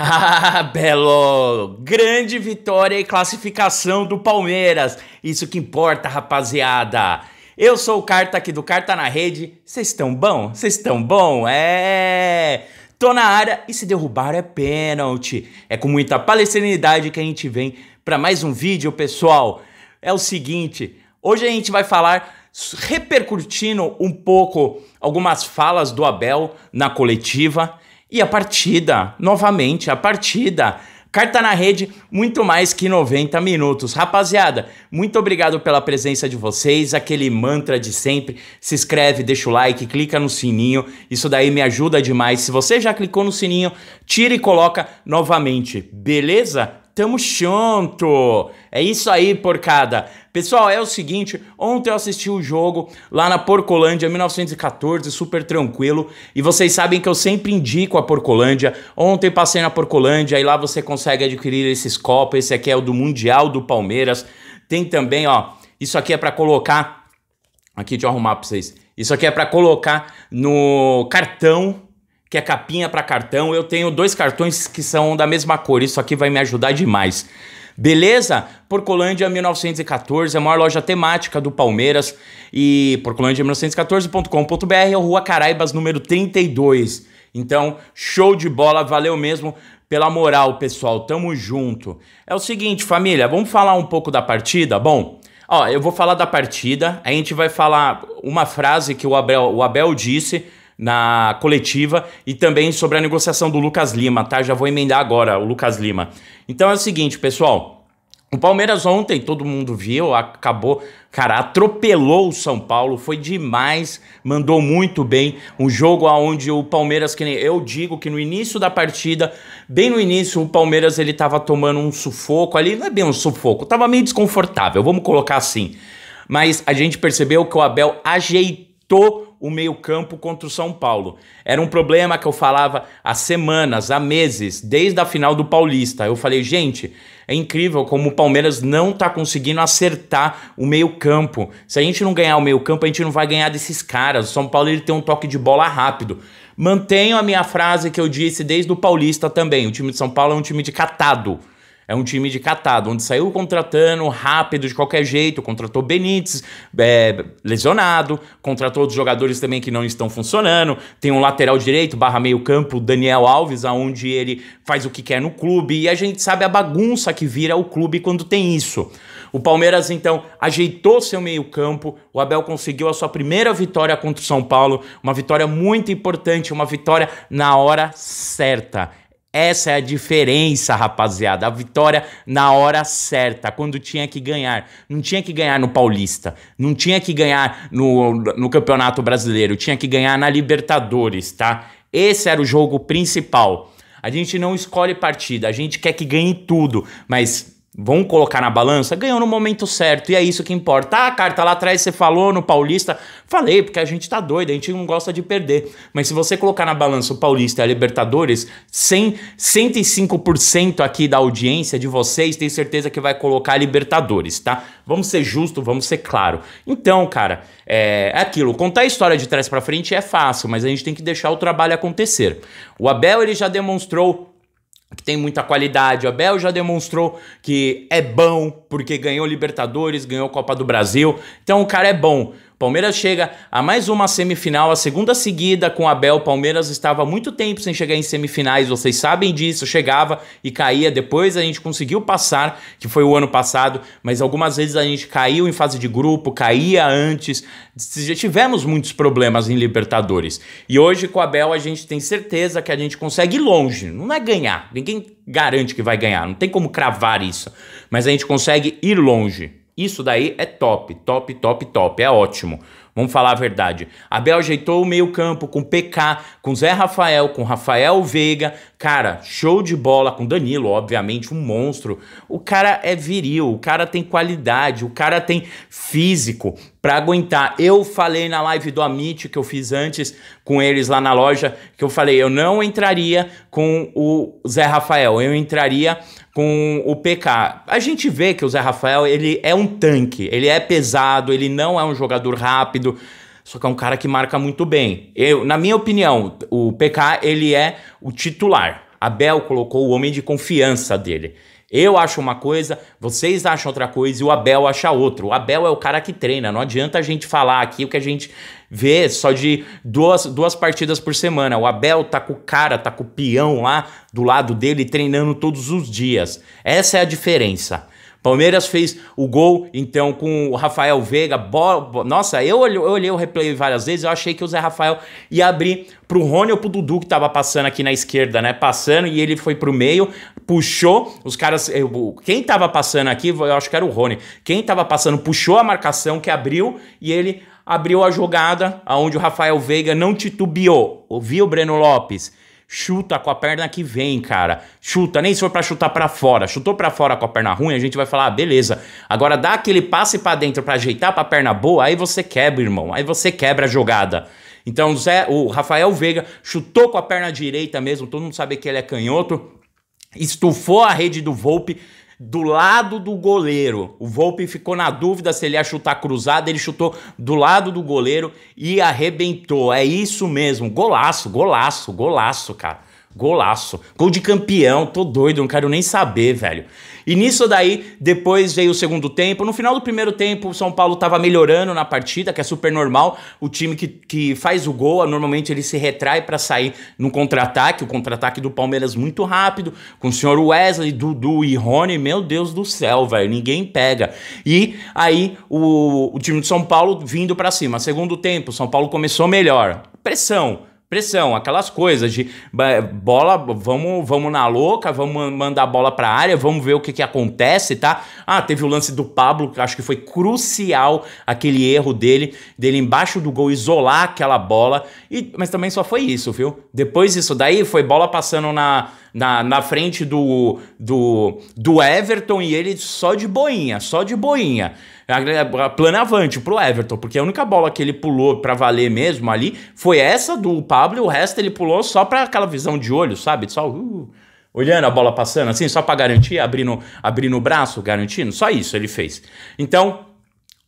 Ah, Belo! Grande vitória e classificação do Palmeiras. Isso que importa, rapaziada. Eu sou o Carta aqui do Carta na Rede. Vocês estão bom? Vocês estão bom? É! Tô na área e se derrubar é pênalti. É com muita palestrinidade que a gente vem para mais um vídeo, pessoal. É o seguinte, hoje a gente vai falar repercutindo um pouco algumas falas do Abel na coletiva e a partida, novamente, a partida. Carta na rede, muito mais que 90 minutos. Rapaziada, muito obrigado pela presença de vocês, aquele mantra de sempre. Se inscreve, deixa o like, clica no sininho, isso daí me ajuda demais. Se você já clicou no sininho, tira e coloca novamente, beleza? Tamo junto! É isso aí, porcada! Pessoal, é o seguinte, ontem eu assisti o um jogo lá na Porcolândia 1914, super tranquilo, e vocês sabem que eu sempre indico a Porcolândia. Ontem passei na Porcolândia e lá você consegue adquirir esses copos, esse aqui é o do Mundial do Palmeiras. Tem também, ó, isso aqui é para colocar aqui deixa eu arrumar para vocês. Isso aqui é para colocar no cartão que é capinha para cartão. Eu tenho dois cartões que são da mesma cor. Isso aqui vai me ajudar demais. Beleza? Porcolândia 1914, a maior loja temática do Palmeiras. E porcolândia1914.com.br é ou Rua Caraibas, número 32. Então, show de bola, valeu mesmo pela moral, pessoal. Tamo junto. É o seguinte, família, vamos falar um pouco da partida? Bom, ó, eu vou falar da partida, a gente vai falar uma frase que o Abel, o Abel disse na coletiva e também sobre a negociação do Lucas Lima, tá? Já vou emendar agora o Lucas Lima. Então é o seguinte, pessoal. O Palmeiras ontem, todo mundo viu, acabou, cara, atropelou o São Paulo, foi demais, mandou muito bem. Um jogo onde o Palmeiras, que eu digo que no início da partida, bem no início, o Palmeiras ele tava tomando um sufoco ali, não é bem um sufoco, tava meio desconfortável, vamos colocar assim. Mas a gente percebeu que o Abel ajeitou o meio-campo contra o São Paulo. Era um problema que eu falava há semanas, há meses, desde a final do Paulista. Eu falei, gente, é incrível como o Palmeiras não tá conseguindo acertar o meio-campo. Se a gente não ganhar o meio-campo, a gente não vai ganhar desses caras. O São Paulo ele tem um toque de bola rápido. Mantenho a minha frase que eu disse desde o Paulista também. O time de São Paulo é um time de catado. É um time de catado, onde saiu contratando rápido de qualquer jeito, contratou Benítez, é, lesionado, contratou outros jogadores também que não estão funcionando. Tem um lateral direito, barra meio campo, Daniel Alves, aonde ele faz o que quer no clube. E a gente sabe a bagunça que vira o clube quando tem isso. O Palmeiras, então, ajeitou seu meio campo. O Abel conseguiu a sua primeira vitória contra o São Paulo. Uma vitória muito importante, uma vitória na hora certa. Essa é a diferença, rapaziada. A vitória na hora certa, quando tinha que ganhar. Não tinha que ganhar no Paulista, não tinha que ganhar no, no Campeonato Brasileiro, tinha que ganhar na Libertadores, tá? Esse era o jogo principal. A gente não escolhe partida, a gente quer que ganhe tudo, mas vão colocar na balança, ganhou no momento certo, e é isso que importa. Ah, carta lá atrás você falou no Paulista. Falei, porque a gente tá doido, a gente não gosta de perder. Mas se você colocar na balança o Paulista e a Libertadores, 100, 105% aqui da audiência de vocês tem certeza que vai colocar a Libertadores, tá? Vamos ser justo, vamos ser claro. Então, cara, é, é aquilo, contar a história de trás para frente é fácil, mas a gente tem que deixar o trabalho acontecer. O Abel ele já demonstrou que tem muita qualidade. O Abel já demonstrou que é bom, porque ganhou Libertadores, ganhou Copa do Brasil. Então o cara é bom. Palmeiras chega a mais uma semifinal, a segunda seguida com Abel. Palmeiras estava muito tempo sem chegar em semifinais, vocês sabem disso. Chegava e caía, depois a gente conseguiu passar, que foi o ano passado, mas algumas vezes a gente caiu em fase de grupo, caía antes. Já tivemos muitos problemas em Libertadores. E hoje com Abel a gente tem certeza que a gente consegue ir longe, não é ganhar. Ninguém garante que vai ganhar, não tem como cravar isso, mas a gente consegue ir longe. Isso daí é top, top, top, top, é ótimo. Vamos falar a verdade. Abel ajeitou o meio-campo com PK, com Zé Rafael, com Rafael Veiga. Cara, show de bola com Danilo, obviamente, um monstro. O cara é viril, o cara tem qualidade, o cara tem físico para aguentar. Eu falei na live do Amit que eu fiz antes com eles lá na loja, que eu falei, eu não entraria com o Zé Rafael, eu entraria com o PK. A gente vê que o Zé Rafael ele é um tanque, ele é pesado, ele não é um jogador rápido, só que é um cara que marca muito bem. Eu, na minha opinião, o PK ele é o titular. Abel colocou o homem de confiança dele. Eu acho uma coisa, vocês acham outra coisa e o Abel acha outra. O Abel é o cara que treina, não adianta a gente falar aqui o que a gente vê só de duas, duas partidas por semana. O Abel tá com o cara, tá com o peão lá do lado dele treinando todos os dias. Essa é a diferença. Palmeiras fez o gol, então, com o Rafael Veiga. nossa, eu, eu olhei o replay várias vezes, eu achei que o Zé Rafael ia abrir pro Rony ou pro Dudu, que tava passando aqui na esquerda, né? Passando, e ele foi pro meio, puxou, os caras... Eh, quem tava passando aqui, eu acho que era o Rony. Quem tava passando puxou a marcação, que abriu, e ele abriu a jogada, aonde o Rafael Veiga não titubeou. Ouviu Breno Lopes? chuta com a perna que vem, cara. Chuta, nem se for para chutar para fora. Chutou para fora com a perna ruim, a gente vai falar, ah, beleza. Agora dá aquele passe para dentro para ajeitar para perna boa, aí você quebra, irmão. Aí você quebra a jogada. Então, Zé, o Rafael Veiga chutou com a perna direita mesmo, todo mundo sabe que ele é canhoto. Estufou a rede do Volpe, do lado do goleiro. O Volpe ficou na dúvida se ele ia chutar cruzado, ele chutou do lado do goleiro e arrebentou. É isso mesmo, golaço, golaço, golaço, cara. Golaço. Gol de campeão, tô doido, não quero nem saber, velho. E nisso daí, depois veio o segundo tempo. No final do primeiro tempo, o São Paulo tava melhorando na partida, que é super normal. O time que, que faz o gol, normalmente ele se retrai para sair no contra-ataque. O contra-ataque do Palmeiras muito rápido, com o senhor Wesley, Dudu e Rony. Meu Deus do céu, velho, ninguém pega. E aí, o, o time de São Paulo vindo para cima. Segundo tempo, o São Paulo começou melhor. Pressão pressão, aquelas coisas de bola, vamos, vamos na louca, vamos mandar a bola para a área, vamos ver o que, que acontece, tá? Ah, teve o lance do Pablo, que acho que foi crucial aquele erro dele, dele embaixo do gol isolar aquela bola, e, mas também só foi isso, viu? Depois disso daí foi bola passando na na, na frente do, do, do Everton e ele só de boinha, só de boinha. a Planavante é pro Everton, porque a única bola que ele pulou para valer mesmo ali foi essa do Pablo e o resto ele pulou só pra aquela visão de olho, sabe? Só. Uh, olhando a bola passando assim, só para garantir, abrindo, abrindo o braço, garantindo, só isso ele fez. Então,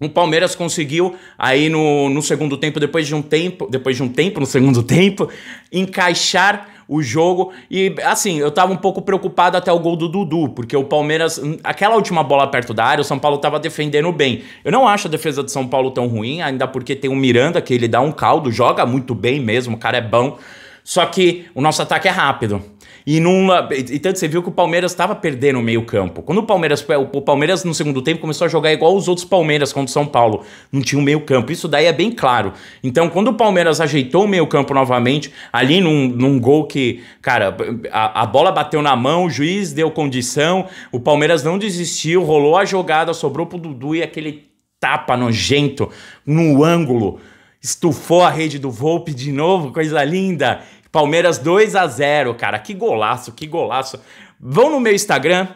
o Palmeiras conseguiu aí no, no segundo tempo, depois de um tempo, depois de um tempo no segundo tempo, encaixar o jogo. E assim, eu tava um pouco preocupado até o gol do Dudu, porque o Palmeiras, aquela última bola perto da área, o São Paulo tava defendendo bem. Eu não acho a defesa de São Paulo tão ruim, ainda porque tem o Miranda que ele dá um caldo, joga muito bem mesmo, o cara é bom. Só que o nosso ataque é rápido. E, num, e você viu que o Palmeiras estava perdendo o meio-campo. Quando o Palmeiras, é, o Palmeiras no segundo tempo começou a jogar igual os outros Palmeiras contra o São Paulo, não tinha o um meio-campo. Isso daí é bem claro. Então, quando o Palmeiras ajeitou o meio-campo novamente, ali num, num gol que, cara, a, a bola bateu na mão, o juiz deu condição, o Palmeiras não desistiu, rolou a jogada, sobrou pro Dudu e aquele tapa nojento no ângulo. Estufou a rede do Volpe de novo, coisa linda. Palmeiras 2 a 0 cara. Que golaço, que golaço. Vão no meu Instagram,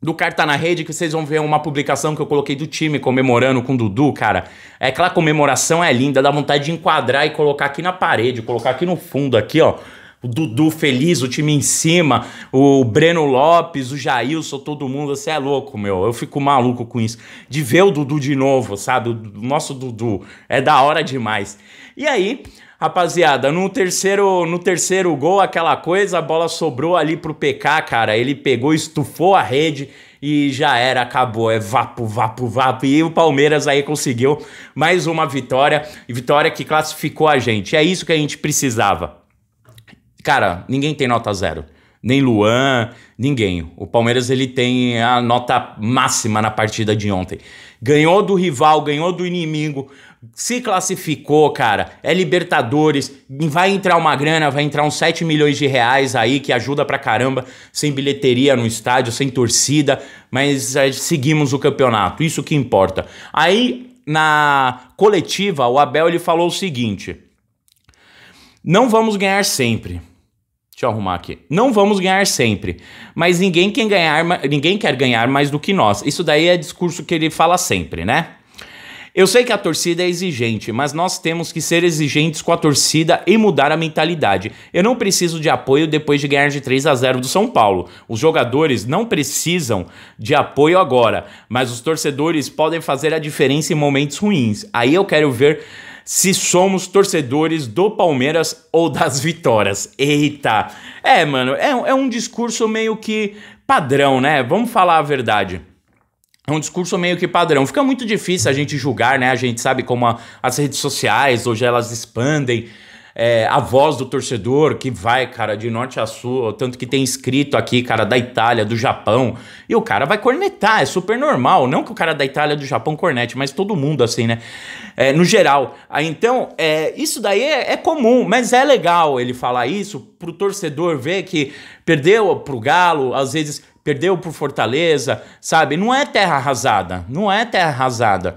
do Carta na Rede, que vocês vão ver uma publicação que eu coloquei do time comemorando com o Dudu, cara. É aquela comemoração é linda, dá vontade de enquadrar e colocar aqui na parede, colocar aqui no fundo, aqui, ó. O Dudu feliz, o time em cima, o Breno Lopes, o Jailson, todo mundo. Você é louco, meu. Eu fico maluco com isso. De ver o Dudu de novo, sabe? O nosso Dudu. É da hora demais. E aí, Rapaziada, no terceiro, no terceiro gol, aquela coisa, a bola sobrou ali pro PK, cara. Ele pegou, estufou a rede e já era, acabou. É vapo, vapo, vapo. E o Palmeiras aí conseguiu mais uma vitória, vitória que classificou a gente. É isso que a gente precisava. Cara, ninguém tem nota zero. Nem Luan, ninguém. O Palmeiras ele tem a nota máxima na partida de ontem. Ganhou do rival, ganhou do inimigo, se classificou, cara, é Libertadores, vai entrar uma grana, vai entrar uns 7 milhões de reais aí, que ajuda pra caramba, sem bilheteria no estádio, sem torcida, mas é, seguimos o campeonato, isso que importa. Aí, na coletiva, o Abel ele falou o seguinte: não vamos ganhar sempre. Deixa eu arrumar aqui. Não vamos ganhar sempre, mas ninguém quer ganhar, ninguém quer ganhar mais do que nós. Isso daí é discurso que ele fala sempre, né? Eu sei que a torcida é exigente, mas nós temos que ser exigentes com a torcida e mudar a mentalidade. Eu não preciso de apoio depois de ganhar de 3 a 0 do São Paulo. Os jogadores não precisam de apoio agora, mas os torcedores podem fazer a diferença em momentos ruins. Aí eu quero ver se somos torcedores do Palmeiras ou das vitórias. Eita! É, mano, é, é um discurso meio que padrão, né? Vamos falar a verdade. É um discurso meio que padrão. Fica muito difícil a gente julgar, né? A gente sabe como a, as redes sociais hoje elas expandem é, a voz do torcedor que vai, cara, de norte a sul, tanto que tem escrito aqui, cara, da Itália, do Japão, e o cara vai cornetar, é super normal. Não que o cara da Itália, do Japão cornete, mas todo mundo assim, né? É, no geral. Ah, então, é, isso daí é, é, comum, mas é legal ele falar isso pro torcedor ver que perdeu pro Galo, às vezes perdeu por Fortaleza, sabe? Não é terra arrasada, não é terra arrasada.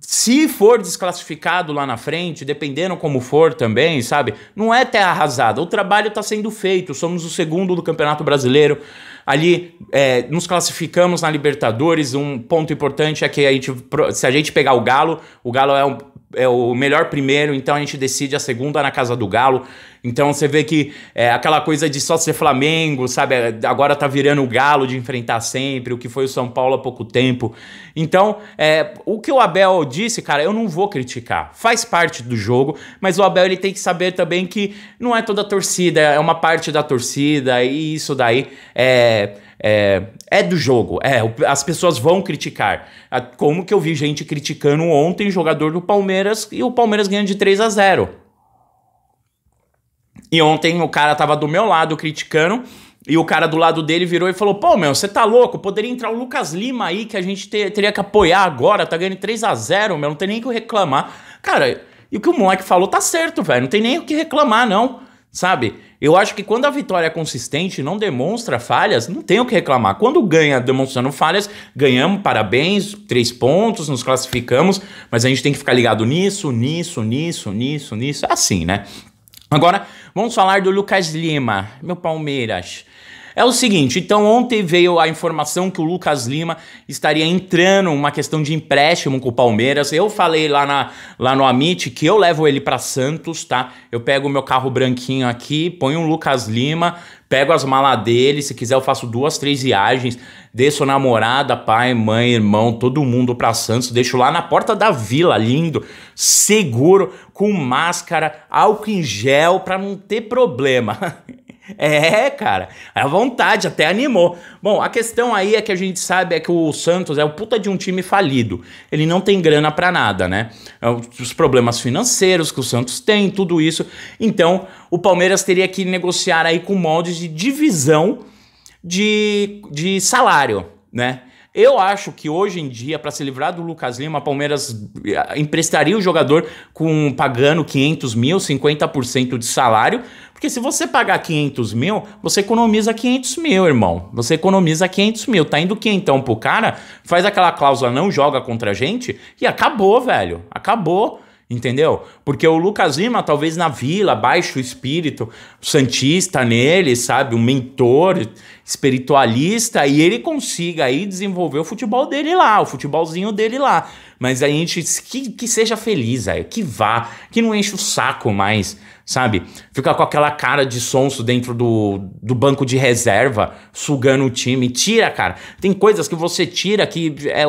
Se for desclassificado lá na frente, dependendo como for também, sabe? Não é terra arrasada. O trabalho está sendo feito. Somos o segundo do Campeonato Brasileiro. Ali é, nos classificamos na Libertadores. Um ponto importante é que a gente, se a gente pegar o Galo, o Galo é um é o melhor primeiro, então a gente decide a segunda na casa do Galo. Então você vê que é aquela coisa de só ser Flamengo, sabe? Agora tá virando o Galo de enfrentar sempre, o que foi o São Paulo há pouco tempo. Então, é, o que o Abel disse, cara, eu não vou criticar. Faz parte do jogo, mas o Abel ele tem que saber também que não é toda a torcida, é uma parte da torcida e isso daí é é, é do jogo, é, as pessoas vão criticar. Como que eu vi gente criticando ontem jogador do Palmeiras e o Palmeiras ganhando de 3 a 0 E ontem o cara tava do meu lado criticando e o cara do lado dele virou e falou: Pô, meu, você tá louco? Poderia entrar o Lucas Lima aí que a gente ter, teria que apoiar agora, tá ganhando 3 a 0 meu, não tem nem o que reclamar. Cara, e o que o moleque falou tá certo, velho, não tem nem o que reclamar, não, sabe? Eu acho que quando a vitória é consistente não demonstra falhas, não tem o que reclamar. Quando ganha demonstrando falhas, ganhamos, parabéns, três pontos, nos classificamos, mas a gente tem que ficar ligado nisso, nisso, nisso, nisso, nisso, é assim, né? Agora, vamos falar do Lucas Lima, meu Palmeiras. É o seguinte, então ontem veio a informação que o Lucas Lima estaria entrando uma questão de empréstimo com o Palmeiras. Eu falei lá, na, lá no Amit que eu levo ele para Santos, tá? Eu pego o meu carro branquinho aqui, ponho o Lucas Lima, pego as malas dele, se quiser eu faço duas, três viagens, deixo namorada, pai, mãe, irmão, todo mundo pra Santos, deixo lá na porta da vila, lindo, seguro, com máscara, álcool em gel, pra não ter problema. É, cara, A vontade, até animou. Bom, a questão aí é que a gente sabe é que o Santos é o puta de um time falido. Ele não tem grana para nada, né? É, os problemas financeiros que o Santos tem, tudo isso. Então, o Palmeiras teria que negociar aí com moldes de divisão de, de salário, né? Eu acho que hoje em dia, para se livrar do Lucas Lima, o Palmeiras eh, emprestaria o jogador com pagando 500 mil, 50% de salário, porque se você pagar 500 mil, você economiza 500 mil, irmão. Você economiza 500 mil. Tá indo quentão pro cara, faz aquela cláusula não joga contra a gente e acabou, velho. Acabou. Entendeu? Porque o Lucas Lima, talvez na vila, baixo espírito santista nele, sabe? Um mentor espiritualista, e ele consiga aí desenvolver o futebol dele lá, o futebolzinho dele lá. Mas a gente que, que seja feliz, aí, que vá, que não enche o saco mais, sabe? Ficar com aquela cara de sonso dentro do, do banco de reserva, sugando o time. Tira, cara. Tem coisas que você tira que, é,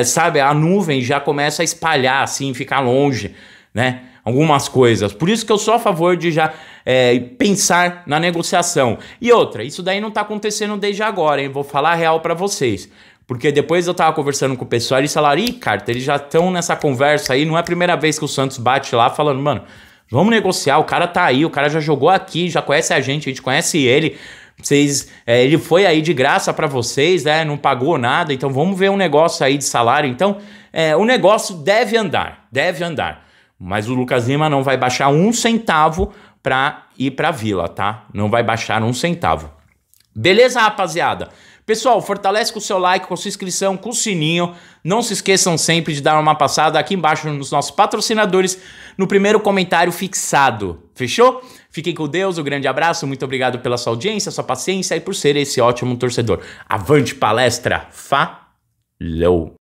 é, sabe, a nuvem já começa a espalhar, assim, ficar longe, né? algumas coisas. Por isso que eu sou a favor de já é, pensar na negociação. E outra, isso daí não está acontecendo desde agora, hein? Vou falar real para vocês. Porque depois eu tava conversando com o pessoal e eles falaram: ih, Carta, eles já estão nessa conversa aí. Não é a primeira vez que o Santos bate lá falando, mano, vamos negociar. O cara tá aí, o cara já jogou aqui, já conhece a gente, a gente conhece ele. Vocês, é, ele foi aí de graça para vocês, né? Não pagou nada, então vamos ver um negócio aí de salário. Então, é, o negócio deve andar, deve andar. Mas o Lucas Lima não vai baixar um centavo para ir para Vila, tá? Não vai baixar um centavo. Beleza, rapaziada? Pessoal, fortalece com o seu like, com a sua inscrição, com o sininho. Não se esqueçam sempre de dar uma passada aqui embaixo nos nossos patrocinadores, no primeiro comentário fixado. Fechou? Fiquem com Deus, um grande abraço, muito obrigado pela sua audiência, sua paciência e por ser esse ótimo torcedor. Avante palestra! Falou!